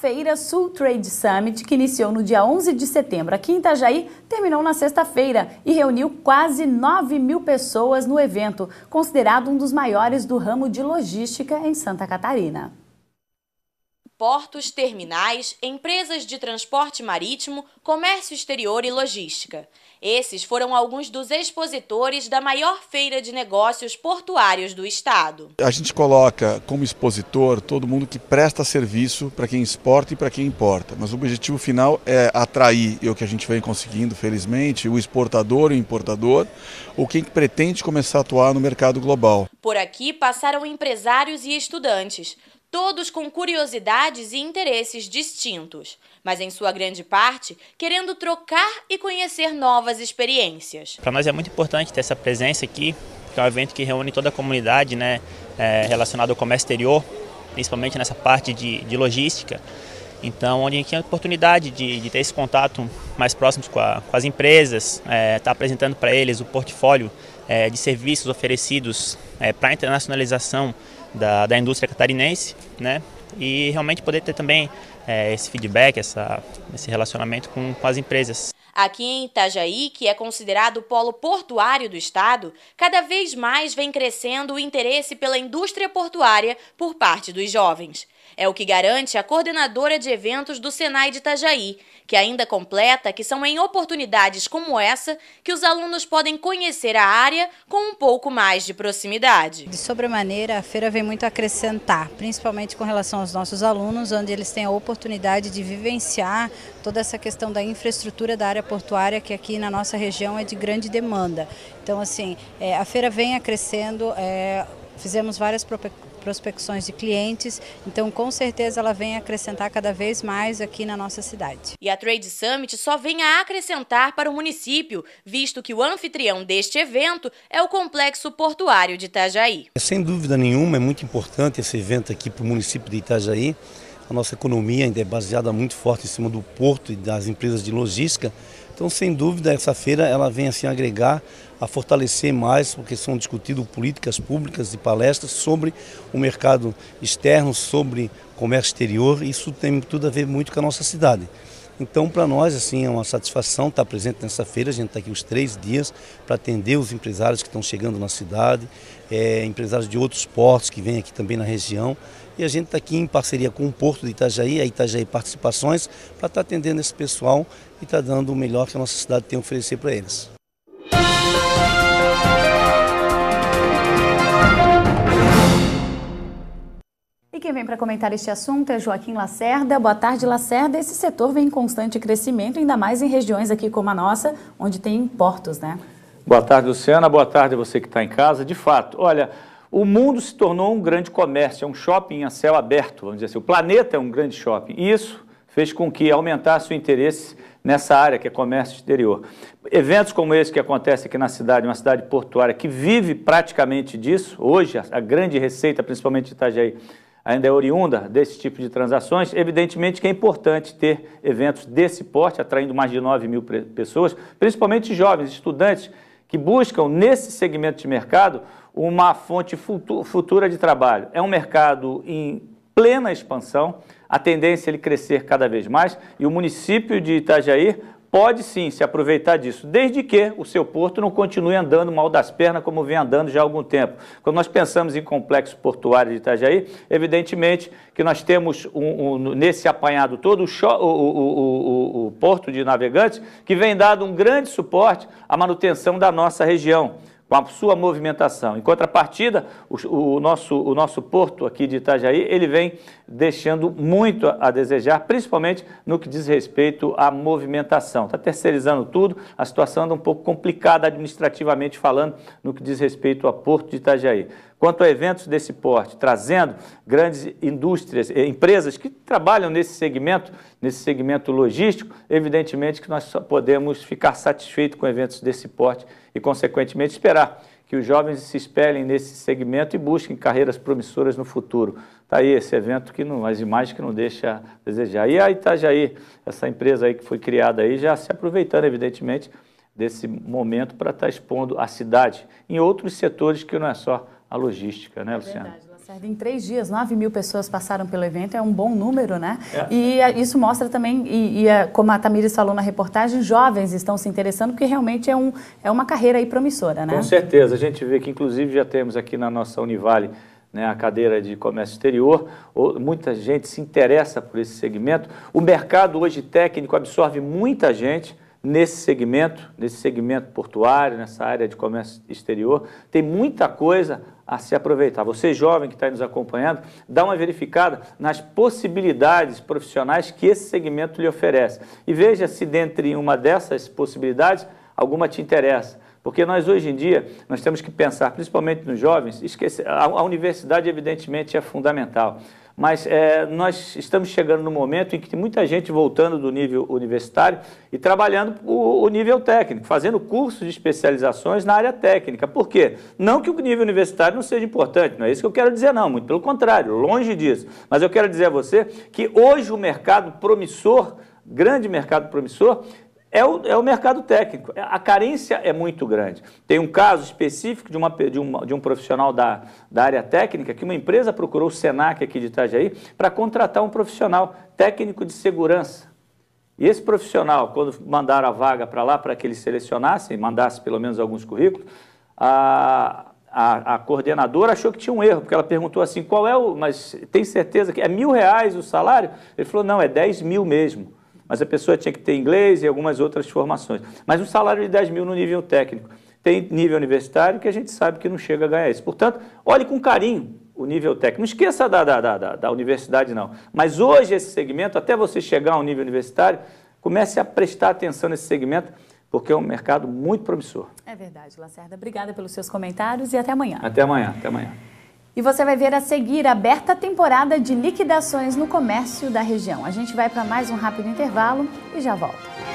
feira Sul Trade Summit, que iniciou no dia 11 de setembro aqui em Itajaí, terminou na sexta-feira e reuniu quase 9 mil pessoas no evento, considerado um dos maiores do ramo de logística em Santa Catarina portos, terminais, empresas de transporte marítimo, comércio exterior e logística. Esses foram alguns dos expositores da maior feira de negócios portuários do estado. A gente coloca como expositor todo mundo que presta serviço para quem exporta e para quem importa, mas o objetivo final é atrair, e é o que a gente vem conseguindo, felizmente, o exportador e o importador, ou quem pretende começar a atuar no mercado global. Por aqui passaram empresários e estudantes todos com curiosidades e interesses distintos, mas em sua grande parte querendo trocar e conhecer novas experiências. Para nós é muito importante ter essa presença aqui, que é um evento que reúne toda a comunidade né, é, relacionada ao comércio exterior, principalmente nessa parte de, de logística. Então, onde a gente tem a oportunidade de, de ter esse contato mais próximo com, a, com as empresas, estar é, tá apresentando para eles o portfólio é, de serviços oferecidos é, para a internacionalização da, da indústria catarinense, né? E realmente poder ter também é, esse feedback, essa, esse relacionamento com, com as empresas. Aqui em Itajaí, que é considerado o polo portuário do estado, cada vez mais vem crescendo o interesse pela indústria portuária por parte dos jovens. É o que garante a coordenadora de eventos do Senai de Itajaí, que ainda completa que são em oportunidades como essa que os alunos podem conhecer a área com um pouco mais de proximidade. De sobremaneira, a feira vem muito acrescentar, principalmente com relação aos nossos alunos, onde eles têm a oportunidade de vivenciar toda essa questão da infraestrutura da área portuária, que aqui na nossa região é de grande demanda. Então, assim, é, a feira vem acrescendo. É, fizemos várias prospecções de clientes. Então, com certeza, ela vem acrescentar cada vez mais aqui na nossa cidade. E a Trade Summit só vem a acrescentar para o município, visto que o anfitrião deste evento é o Complexo Portuário de Itajaí. Sem dúvida nenhuma, é muito importante esse evento aqui para o município de Itajaí. A nossa economia ainda é baseada muito forte em cima do porto e das empresas de logística. Então, sem dúvida, essa feira ela vem assim agregar a fortalecer mais, porque são discutidas políticas públicas e palestras sobre o mercado externo, sobre comércio exterior, isso tem tudo a ver muito com a nossa cidade. Então, para nós, assim, é uma satisfação estar presente nessa feira. A gente está aqui os três dias para atender os empresários que estão chegando na cidade, é, empresários de outros portos que vêm aqui também na região. E a gente está aqui em parceria com o Porto de Itajaí, a Itajaí Participações, para estar tá atendendo esse pessoal e estar tá dando o melhor que a nossa cidade tem a oferecer para eles. quem vem para comentar este assunto é Joaquim Lacerda. Boa tarde, Lacerda. Esse setor vem em constante crescimento, ainda mais em regiões aqui como a nossa, onde tem portos, né? Boa tarde, Luciana. Boa tarde a você que está em casa. De fato, olha, o mundo se tornou um grande comércio, é um shopping a céu aberto, vamos dizer assim. O planeta é um grande shopping. E isso fez com que aumentasse o interesse nessa área que é comércio exterior. Eventos como esse que acontece aqui na cidade, uma cidade portuária que vive praticamente disso, hoje a grande receita, principalmente de Itajaí, ainda é oriunda desse tipo de transações, evidentemente que é importante ter eventos desse porte, atraindo mais de 9 mil pessoas, principalmente jovens, estudantes, que buscam nesse segmento de mercado uma fonte futura de trabalho. É um mercado em plena expansão, a tendência é ele crescer cada vez mais e o município de Itajaí pode sim se aproveitar disso, desde que o seu porto não continue andando mal das pernas como vem andando já há algum tempo. Quando nós pensamos em complexo portuário de Itajaí, evidentemente que nós temos um, um, nesse apanhado todo o, o, o, o porto de navegantes que vem dado um grande suporte à manutenção da nossa região com a sua movimentação. Em contrapartida, o, o, nosso, o nosso porto aqui de Itajaí, ele vem deixando muito a desejar, principalmente no que diz respeito à movimentação. Está terceirizando tudo, a situação anda um pouco complicada administrativamente falando no que diz respeito ao porto de Itajaí. Quanto a eventos desse porte, trazendo grandes indústrias, eh, empresas que trabalham nesse segmento, nesse segmento logístico, evidentemente que nós só podemos ficar satisfeitos com eventos desse porte e, consequentemente, esperar que os jovens se espelhem nesse segmento e busquem carreiras promissoras no futuro. Está aí esse evento, que não, as imagens que não deixa a desejar. E a Itajaí, essa empresa aí que foi criada aí, já se aproveitando, evidentemente, desse momento para estar tá expondo a cidade em outros setores que não é só a logística, né, é Luciana? É verdade, Lacerda. Em três dias, 9 mil pessoas passaram pelo evento, é um bom número, né? É. E é, isso mostra também, e, e é como a Tamires falou na reportagem, jovens estão se interessando, porque realmente é, um, é uma carreira aí promissora, né? Com certeza, a gente vê que inclusive já temos aqui na nossa Univale né, a cadeira de comércio exterior, muita gente se interessa por esse segmento. O mercado hoje técnico absorve muita gente, nesse segmento, nesse segmento portuário, nessa área de comércio exterior, tem muita coisa a se aproveitar. Você jovem que está nos acompanhando, dá uma verificada nas possibilidades profissionais que esse segmento lhe oferece e veja se dentre uma dessas possibilidades alguma te interessa. Porque nós hoje em dia, nós temos que pensar, principalmente nos jovens, esquecer, a, a universidade evidentemente é fundamental, mas é, nós estamos chegando no momento em que tem muita gente voltando do nível universitário e trabalhando o, o, nível técnico, fazendo cursos de especializações na área técnica. Por quê? Não que o nível universitário não seja importante, não é isso que eu quero dizer não, muito pelo contrário, longe disso. Mas eu quero dizer a você que hoje o mercado promissor grande mercado promissor, é o, é o mercado técnico. A carência é muito grande. Tem um caso específico de, uma, de, uma, de um profissional da, da área técnica que uma empresa procurou o SENAC aqui de Itajaí para contratar um profissional técnico de segurança. E esse profissional, quando mandaram a vaga para lá, para que ele selecionasse, mandasse pelo menos alguns currículos, a, a, a, coordenadora achou que tinha um erro, porque ela perguntou assim, qual é o... Mas tem certeza que é mil reais o salário? Ele falou, não, é dez mil mesmo mas a pessoa tinha que ter inglês e algumas outras formações. Mas um salário de 10 mil no nível técnico. Tem nível universitário que a gente sabe que não chega a ganhar isso. Portanto, olhe com carinho o nível técnico. Não esqueça da, da, da, da, da universidade, não. Mas hoje esse segmento, até você chegar ao nível universitário, comece a prestar atenção nesse segmento, porque é um mercado muito promissor. É verdade, Lacerda. Obrigada pelos seus comentários e até amanhã. Até amanhã, até amanhã. E você vai ver a seguir a aberta temporada de liquidações no comércio da região. A gente vai para mais um rápido intervalo e já volta.